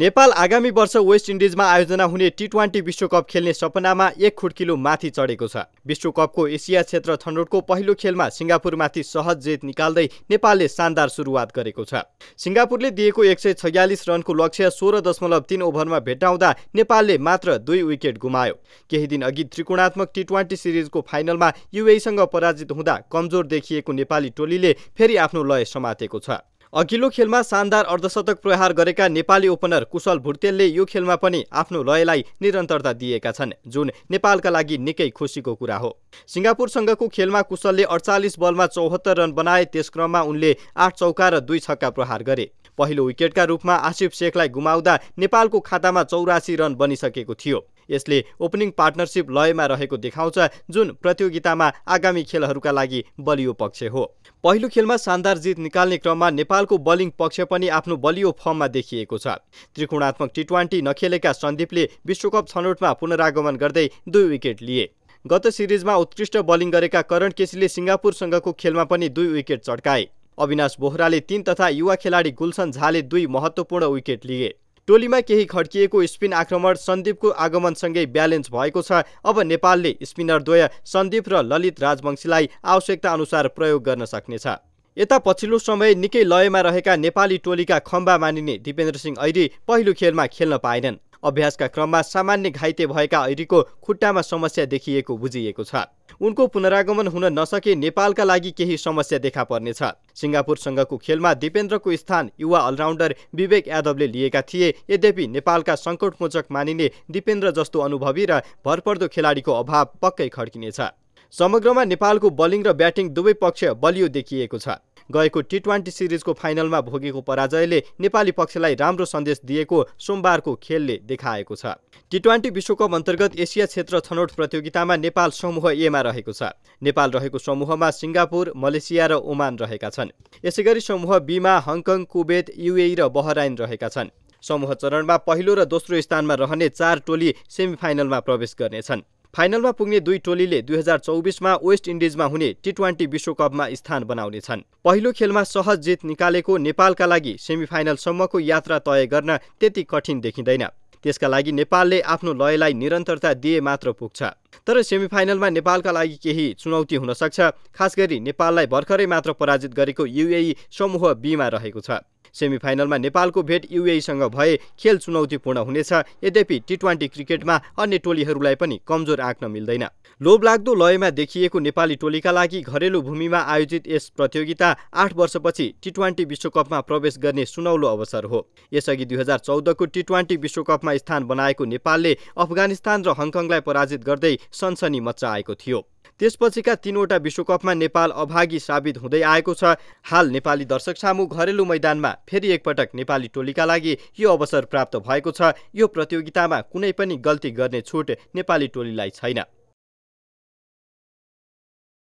नेपाल आगामी वर्ष वेस्ट इन्डिजमा आयोजना हुने टी ट्वेन्टी विश्वकप खेल्ने सपनामा एक खुड्किलो माथि चढेको छ विश्वकपको एसिया क्षेत्र थनरोडको पहिलो खेलमा सिङ्गापुरमाथि सहज जित निकाल्दै नेपालले शानदार सुरुवात गरेको छ सिङ्गापुरले दिएको एक सय छयालिस रनको लक्ष्य सोह्र दशमलव तिन ओभरमा भेटाउँदा नेपालले मात्र दुई विकेट गुमायो केही दिन अघि त्रिकोणात्मक टी ट्वेन्टी सिरिजको फाइनलमा युएसँग पराजित हुँदा कमजोर देखिएको नेपाली टोलीले फेरि आफ्नो लय समातेको छ अघिल्लो खेलमा शानदार अर्धशतक प्रहार गरेका नेपाली ओपनर कुशल भुर्तेलले यो खेलमा पनि आफ्नो लयलाई निरन्तरता दिएका छन् जुन नेपालका लागि निकै खुसीको कुरा हो सिङ्गापुरसँगको खेलमा कुशलले अडचालिस बलमा चौहत्तर रन बनाए त्यस क्रममा उनले आठ चौका र दुई छक्का प्रहार गरे पहिलो विकेटका रूपमा आसिफ शेखलाई गुमाउँदा नेपालको खातामा चौरासी रन बनिसकेको थियो यसले ओपनिङ पार्टनरसिप लयमा रहेको देखाउँछ जुन प्रतियोगितामा आगामी खेलहरूका लागि बलियो पक्ष हो पहिलो खेलमा शानदार जित निकाल्ने क्रममा नेपालको बलिङ पक्ष पनि आफ्नो बलियो फर्ममा देखिएको छ त्रिकोणात्मक टी ट्वेन्टी नखेलेका सन्दीपले विश्वकप छनौटमा पुनरागमन गर्दै दुई विकेट लिए गत सिरिजमा उत्कृष्ट बलिङ गरेका करण केसीले सिङ्गापुरसँगको खेलमा पनि दुई विकेट चड्काए अविनाश बोहराले तीन तथा युवा खेलाडी गुलसन झाले दुई महत्त्वपूर्ण विकेट लिए टोलीमा केही खड्किएको स्पिन आक्रमण सन्दीपको आगमनसँगै ब्यालेन्स भएको छ अब नेपालले स्पिनरद्वय सन्दीप र ललित राजवंशीलाई आवश्यकता अनुसार प्रयोग गर्न सक्नेछ यता पछिल्लो समय निकै लयमा रहेका नेपाली टोलीका खम्बा मानिने दिपेन्द्र सिंह ऐरी पहिलो खेलमा खेल्न पाएनन् अभ्यासका क्रममा सामान्य घाइते भएका ऐरीको खुट्टामा समस्या देखिएको बुझिएको छ उनको पुनरागमन हुन नसके नेपालका लागि केही समस्या देखा पर्नेछ सिङ्गापुरसँगको खेलमा दिपेन्द्रको स्थान युवा अलराउन्डर विवेक यादवले लिएका थिए यद्यपि नेपालका सङ्कटमोचक मानिने दिपेन्द्र जस्तो अनुभवी र भरपर्दो खेलाडीको अभाव पक्कै खड्किनेछ समग्रमा नेपालको बलिङ र ब्याटिङ दुवै पक्ष बलियो देखिएको छ गएको टी ट्वेन्टी सिरिजको फाइनलमा भोगेको पराजयले नेपाली पक्षलाई राम्रो सन्देश दिएको सोमबारको खेलले देखाएको छ टी ट्वेन्टी विश्वकप अन्तर्गत एसिया क्षेत्र छनौट प्रतियोगितामा नेपाल समूह एमा रहेको छ नेपाल रहेको समूहमा सिङ्गापुर मलेसिया र ओमान रहेका छन् यसैगरी समूह बीमा हङकङ कुवेत युए र बहराइन रहेका छन् समूह चरणमा पहिलो र दोस्रो स्थानमा रहने चार टोली सेमिफाइनलमा प्रवेश गर्नेछन् फाइनलमा पुग्ने दुई टोलीले दुई हजार चौबिसमा वेस्ट इन्डिजमा हुने टी ट्वेन्टी विश्वकपमा स्थान बनाउनेछन् पहिलो खेलमा सहज जित निकालेको नेपालका लागि सेमिफाइनलसम्मको यात्रा तय गर्न त्यति कठिन देखिँदैन त्यसका लागि नेपालले आफ्नो लयलाई निरन्तरता दिए मात्र पुग्छ तर सेमिफाइनलमा नेपालका लागि केही चुनौती हुन सक्छ खास नेपाललाई भर्खरै मात्र पराजित गरेको युएई समूह बीमा रहेको छ सेमिफाइनलमा नेपालको भेट युएईसँग भए खेल चुनौतीपूर्ण हुनेछ यद्यपि टी ट्वेन्टी क्रिकेटमा अन्य टोलीहरूलाई पनि कमजोर आँक्न मिल्दैन लोभलाग्दो लयमा देखिएको नेपाली टोलीका लागि घरेलु भूमिमा आयोजित यस प्रतियोगिता आठ वर्षपछि टी ट्वेन्टी विश्वकपमा प्रवेश गर्ने सुनौलो अवसर हो यसअघि दुई हजार चौधको टी ट्वेन्टी विश्वकपमा स्थान बनाएको नेपालले अफगानिस्तान र हङकङलाई पराजित गर्दै सनसनी मच्चाएको थियो त्यसपछिका तीनवटा विश्वकपमा नेपाल अभागी साबित हुँदै आएको छ हाल नेपाली दर्शक सामु घरेलु मैदानमा फेरि एकपटक नेपाली टोलीका लागि यो अवसर प्राप्त भएको छ यो प्रतियोगितामा कुनै पनि गल्ती गर्ने छुट नेपाली टोलीलाई छैन